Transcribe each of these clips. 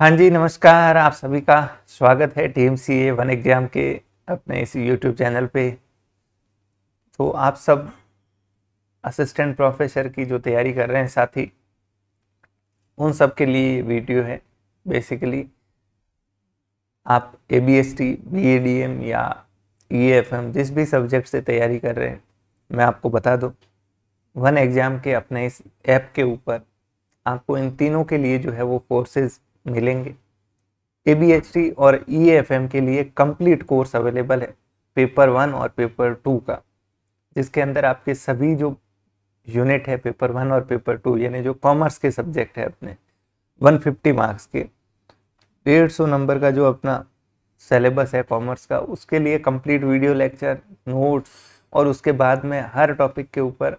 हाँ जी नमस्कार आप सभी का स्वागत है T M C A one exam के अपने इस यूट्यूब चैनल पे तो आप सब असिस्टेंट प्रोफेसर की जो तैयारी कर रहे हैं साथी उन सब के लिए वीडियो है बेसिकली आप A B S T B A D M या ई एफ एम जिस भी सब्जेक्ट से तैयारी कर रहे हैं मैं आपको बता दूँ वन एग्ज़ाम के अपने इस ऐप के ऊपर आपको इन तीनों के लिए जो है वो कोर्सेज़ मिलेंगे ए और ई e के लिए कंप्लीट कोर्स अवेलेबल है पेपर वन और पेपर टू का जिसके अंदर आपके सभी जो यूनिट है पेपर वन और पेपर टू यानी जो कॉमर्स के सब्जेक्ट है अपने 150 मार्क्स के 150 नंबर का जो अपना सेलेबस है कॉमर्स का उसके लिए कंप्लीट वीडियो लेक्चर नोट्स और उसके बाद में हर टॉपिक के ऊपर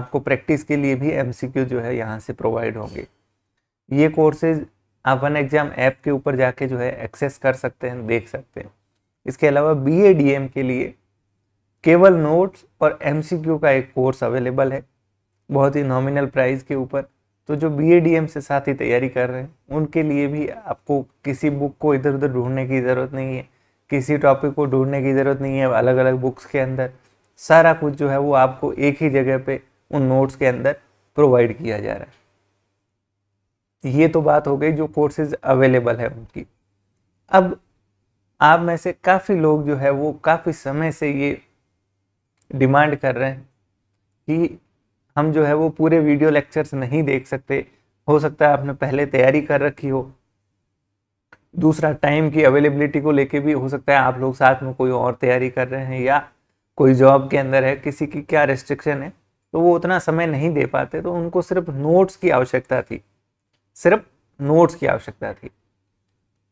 आपको प्रैक्टिस के लिए भी एमसीक्यू जो है यहाँ से प्रोवाइड होंगे ये कोर्सेज आप वन एग्जाम ऐप के ऊपर जाके जो है एक्सेस कर सकते हैं देख सकते हैं इसके अलावा बी ए डी एम के लिए केवल नोट्स और एम सी क्यू का एक कोर्स अवेलेबल है बहुत ही नॉमिनल प्राइस के ऊपर तो जो बी ए डी एम से साथ ही तैयारी कर रहे हैं उनके लिए भी आपको किसी बुक को इधर उधर ढूंढने की ज़रूरत नहीं है किसी टॉपिक को ढूंढने की ज़रूरत नहीं है अलग अलग बुक्स के अंदर सारा कुछ जो है वो आपको एक ही जगह पे उन नोट्स के अंदर प्रोवाइड किया जा रहा है ये तो बात हो गई जो कोर्सेज अवेलेबल है उनकी अब आप में से काफ़ी लोग जो है वो काफ़ी समय से ये डिमांड कर रहे हैं कि हम जो है वो पूरे वीडियो लेक्चर्स नहीं देख सकते हो सकता है आपने पहले तैयारी कर रखी हो दूसरा टाइम की अवेलेबिलिटी को लेके भी हो सकता है आप लोग साथ में कोई और तैयारी कर रहे हैं या कोई जॉब के अंदर है किसी की क्या रेस्ट्रिक्शन है तो वो उतना समय नहीं दे पाते तो उनको सिर्फ नोट्स की आवश्यकता थी सिर्फ नोट्स की आवश्यकता थी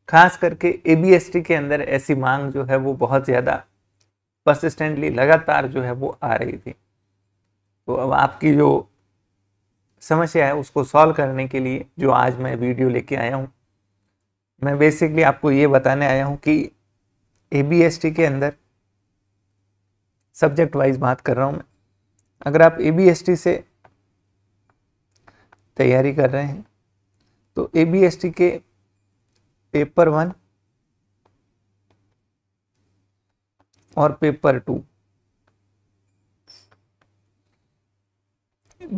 खास करके ए के अंदर ऐसी मांग जो है वो बहुत ज़्यादा परसिस्टेंटली लगातार जो है वो आ रही थी तो अब आपकी जो समस्या है उसको सॉल्व करने के लिए जो आज मैं वीडियो लेके आया हूँ मैं बेसिकली आपको ये बताने आया हूँ कि ए के अंदर सब्जेक्ट वाइज बात कर रहा हूँ मैं अगर आप ए से तैयारी कर रहे हैं तो ए बी एस टी के पेपर वन और पेपर टू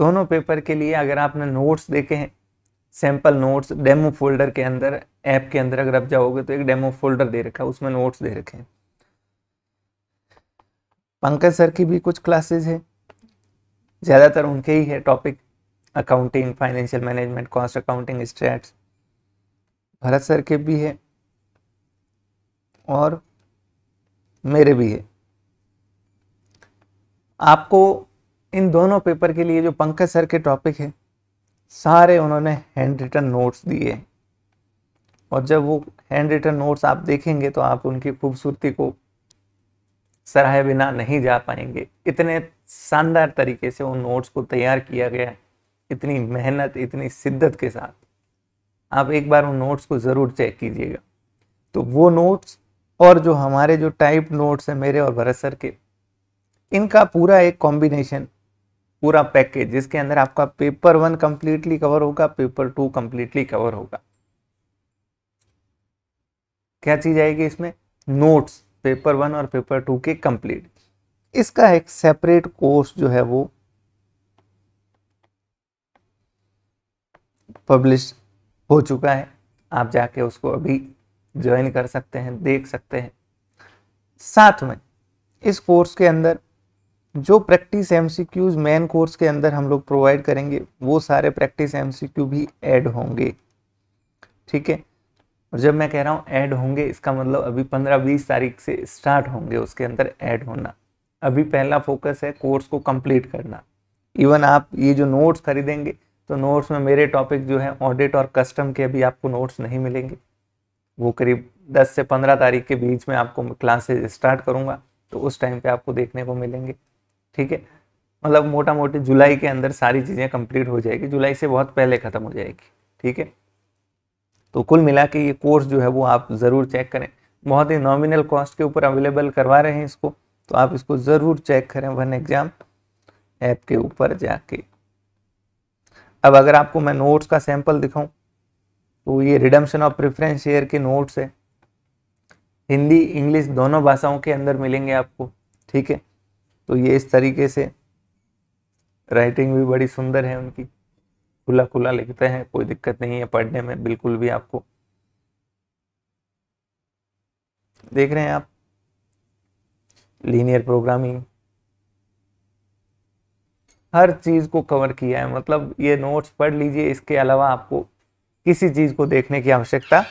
दोनों पेपर के लिए अगर आपने नोट्स देखे हैं सैंपल नोट्स डेमो फोल्डर के अंदर ऐप के अंदर अगर आप जाओगे तो एक डेमो फोल्डर दे रखा है उसमें नोट्स दे रखे हैं पंकज सर की भी कुछ क्लासेस है ज़्यादातर उनके ही है topic accounting financial management cost accounting stats Bharat sir के भी है और मेरे भी है आपको इन दोनों पेपर के लिए जो पंकज सर के टॉपिक है सारे उन्होंने हैंड रिटन नोट्स दिए और जब वो हैंड रिटन नोट्स आप देखेंगे तो आप उनकी खूबसूरती को सराहे बिना नहीं जा पाएंगे इतने शानदार तरीके से उन नोट्स को तैयार किया गया है इतनी मेहनत इतनी शिद्दत के साथ आप एक बार उन नोट्स को ज़रूर चेक कीजिएगा तो वो नोट्स और जो हमारे जो टाइप नोट्स हैं मेरे और भरत सर के इनका पूरा एक कॉम्बिनेशन पूरा पैकेज जिसके अंदर आपका पेपर वन कम्प्लीटली कवर होगा पेपर टू कम्प्लीटली कवर होगा क्या चीज आएगी इसमें नोट्स पेपर वन और पेपर टू के कंप्लीट इसका एक सेपरेट कोर्स जो है वो पब्लिश हो चुका है आप जाके उसको अभी ज्वाइन कर सकते हैं देख सकते हैं साथ में इस कोर्स के अंदर जो प्रैक्टिस एमसीक्यूज मेन कोर्स के अंदर हम लोग प्रोवाइड करेंगे वो सारे प्रैक्टिस एमसीक्यू भी ऐड होंगे ठीक है और जब मैं कह रहा हूँ ऐड होंगे इसका मतलब अभी 15-20 तारीख से स्टार्ट होंगे उसके अंदर ऐड होना अभी पहला फोकस है कोर्स को कंप्लीट करना इवन आप ये जो नोट्स खरीदेंगे तो नोट्स में मेरे टॉपिक जो है ऑडिट और कस्टम के अभी आपको नोट्स नहीं मिलेंगे वो करीब 10 से 15 तारीख के बीच में आपको क्लासेज स्टार्ट करूँगा तो उस टाइम पे आपको देखने को मिलेंगे ठीक है मतलब मोटा मोटी जुलाई के अंदर सारी चीज़ें कंप्लीट हो जाएगी जुलाई से बहुत पहले ख़त्म हो जाएगी ठीक है तो कुल मिला के ये कोर्स जो है वो आप ज़रूर चेक करें बहुत ही नॉमिनल कॉस्ट के ऊपर अवेलेबल करवा रहे हैं इसको तो आप इसको ज़रूर चेक करें वन एग्ज़ाम ऐप के ऊपर जाके अब अगर आपको मैं नोट्स का सैंपल दिखाऊं तो ये रिडम्शन ऑफ प्रेफरेंस शेयर के नोट्स है हिंदी इंग्लिश दोनों भाषाओं के अंदर मिलेंगे आपको ठीक है तो ये इस तरीके से राइटिंग भी बड़ी सुंदर है उनकी खुला खुला लिखते हैं कोई दिक्कत नहीं है पढ़ने में बिल्कुल भी आपको देख रहे हैं आप लीनियर प्रोग्रामिंग हर चीज़ को कवर किया है मतलब ये नोट्स पढ़ लीजिए इसके अलावा आपको किसी चीज़ को देखने की आवश्यकता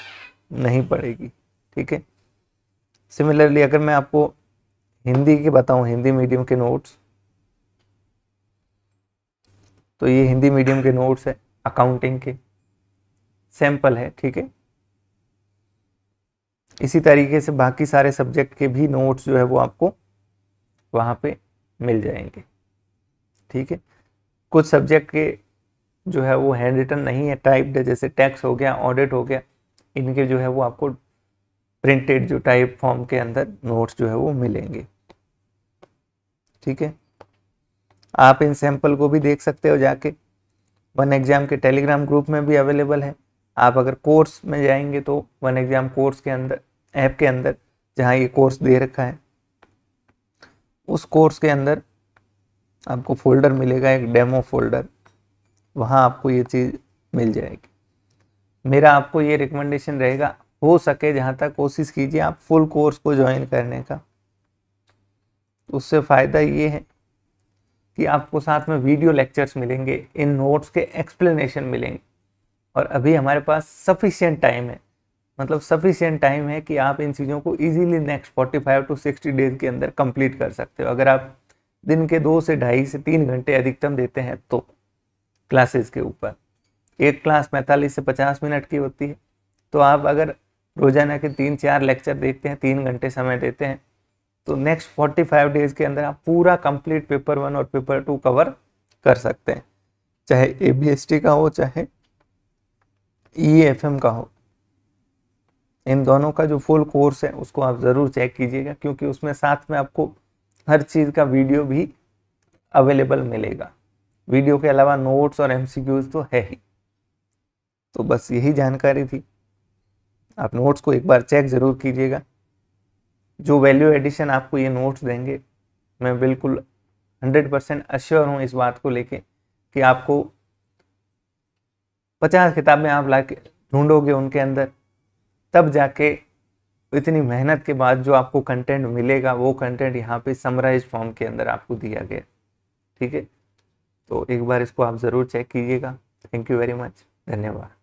नहीं पड़ेगी ठीक है सिमिलरली अगर मैं आपको हिंदी के बताऊँ हिंदी मीडियम के नोट्स तो ये हिंदी मीडियम के नोट्स है अकाउंटिंग के सैंपल है ठीक है इसी तरीके से बाकी सारे सब्जेक्ट के भी नोट्स जो है वो आपको वहाँ पे मिल जाएंगे ठीक है कुछ सब्जेक्ट के जो है वो हैंड रिटर्न नहीं है टाइप्ड है जैसे टैक्स हो गया ऑडिट हो गया इनके जो है वो आपको प्रिंटेड जो टाइप फॉर्म के अंदर नोट्स जो है वो मिलेंगे ठीक है आप इन सैंपल को भी देख सकते हो जाके वन एग्जाम के टेलीग्राम ग्रुप में भी अवेलेबल है आप अगर कोर्स में जाएंगे तो वन एग्जाम कोर्स के अंदर ऐप के अंदर जहाँ ये कोर्स दे रखा है उस कोर्स के अंदर आपको फोल्डर मिलेगा एक डेमो फोल्डर वहाँ आपको ये चीज़ मिल जाएगी मेरा आपको ये रिकमेंडेशन रहेगा हो सके जहाँ तक कोशिश कीजिए आप फुल कोर्स को ज्वाइन करने का उससे फ़ायदा ये है कि आपको साथ में वीडियो लेक्चर्स मिलेंगे इन नोट्स के एक्सप्लेनेशन मिलेंगे और अभी हमारे पास सफिशियंट टाइम है मतलब सफिशियंट टाइम है कि आप इन चीज़ों को इजीली नेक्स्ट 45 टू 60 डेज के अंदर कंप्लीट कर सकते हो अगर आप दिन के दो से ढाई से तीन घंटे अधिकतम देते हैं तो क्लासेस के ऊपर एक क्लास पैंतालीस से पचास मिनट की होती है तो आप अगर रोजाना के तीन चार लेक्चर देखते हैं तीन घंटे समय देते हैं तो नेक्स्ट फोर्टी फाइव डेज के अंदर आप पूरा कंप्लीट पेपर वन और पेपर टू कवर कर सकते हैं चाहे ए बी एस टी का हो चाहे ई एफ एम का हो इन दोनों का जो फुल कोर्स है उसको आप ज़रूर चेक कीजिएगा क्योंकि उसमें साथ में आपको हर चीज़ का वीडियो भी अवेलेबल मिलेगा वीडियो के अलावा नोट्स और एम तो है ही तो बस यही जानकारी थी आप नोट्स को एक बार चेक ज़रूर कीजिएगा जो वैल्यू एडिशन आपको ये नोट्स देंगे मैं बिल्कुल हंड्रेड परसेंट अश्योर हूँ इस बात को लेके कि आपको पचास किताबें आप ला के ढूंढोगे उनके अंदर तब जाके इतनी मेहनत के बाद जो आपको कंटेंट मिलेगा वो कंटेंट यहाँ पे समराइज फॉर्म के अंदर आपको दिया गया ठीक है तो एक बार इसको आप ज़रूर चेक कीजिएगा थैंक यू वेरी मच धन्यवाद